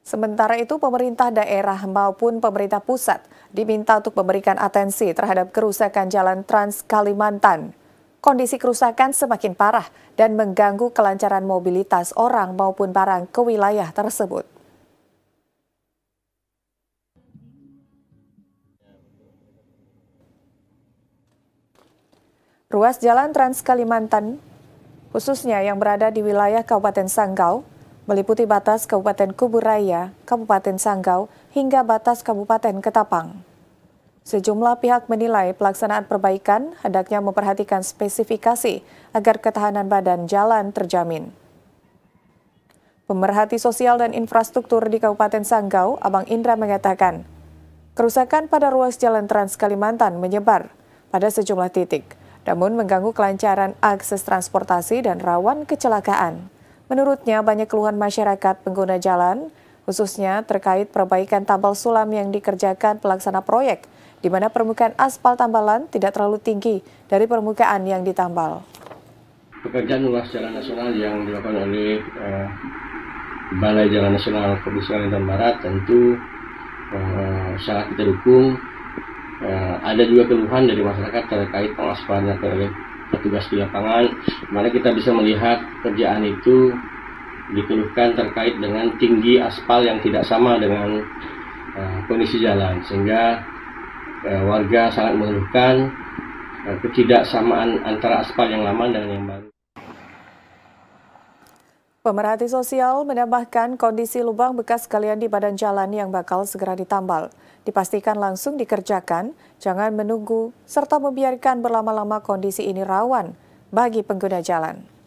Sementara itu, pemerintah daerah maupun pemerintah pusat diminta untuk memberikan atensi terhadap kerusakan jalan Trans Kalimantan. Kondisi kerusakan semakin parah dan mengganggu kelancaran mobilitas orang maupun barang ke wilayah tersebut. Ruas jalan Trans Kalimantan, khususnya yang berada di wilayah Kabupaten Sanggau, meliputi batas Kabupaten Kuburaya, Kabupaten Sanggau, hingga batas Kabupaten Ketapang. Sejumlah pihak menilai pelaksanaan perbaikan hendaknya memperhatikan spesifikasi agar ketahanan badan jalan terjamin. Pemerhati Sosial dan Infrastruktur di Kabupaten Sanggau, Abang Indra mengatakan, kerusakan pada ruas jalan Trans Kalimantan menyebar pada sejumlah titik, namun mengganggu kelancaran akses transportasi dan rawan kecelakaan. Menurutnya, banyak keluhan masyarakat pengguna jalan, khususnya terkait perbaikan tambal sulam yang dikerjakan pelaksana proyek, di mana permukaan aspal tambalan tidak terlalu tinggi dari permukaan yang ditambal. Pekerjaan luas jalan nasional yang dilakukan oleh eh, Balai Jalan Nasional Provinsi Kalimantan Barat tentu eh, sangat kita dukung. Eh, ada juga keluhan dari masyarakat terkait pengaspalannya oleh petugas di lapangan mana kita bisa melihat kerjaan itu dikeluhkan terkait dengan tinggi aspal yang tidak sama dengan uh, kondisi jalan sehingga uh, warga sangat mengeluhkan uh, ketidaksamaan antara aspal yang lama dan yang baru Pemerhati sosial menambahkan kondisi lubang bekas kalian di badan jalan yang bakal segera ditambal. Dipastikan langsung dikerjakan, jangan menunggu, serta membiarkan berlama-lama kondisi ini rawan bagi pengguna jalan.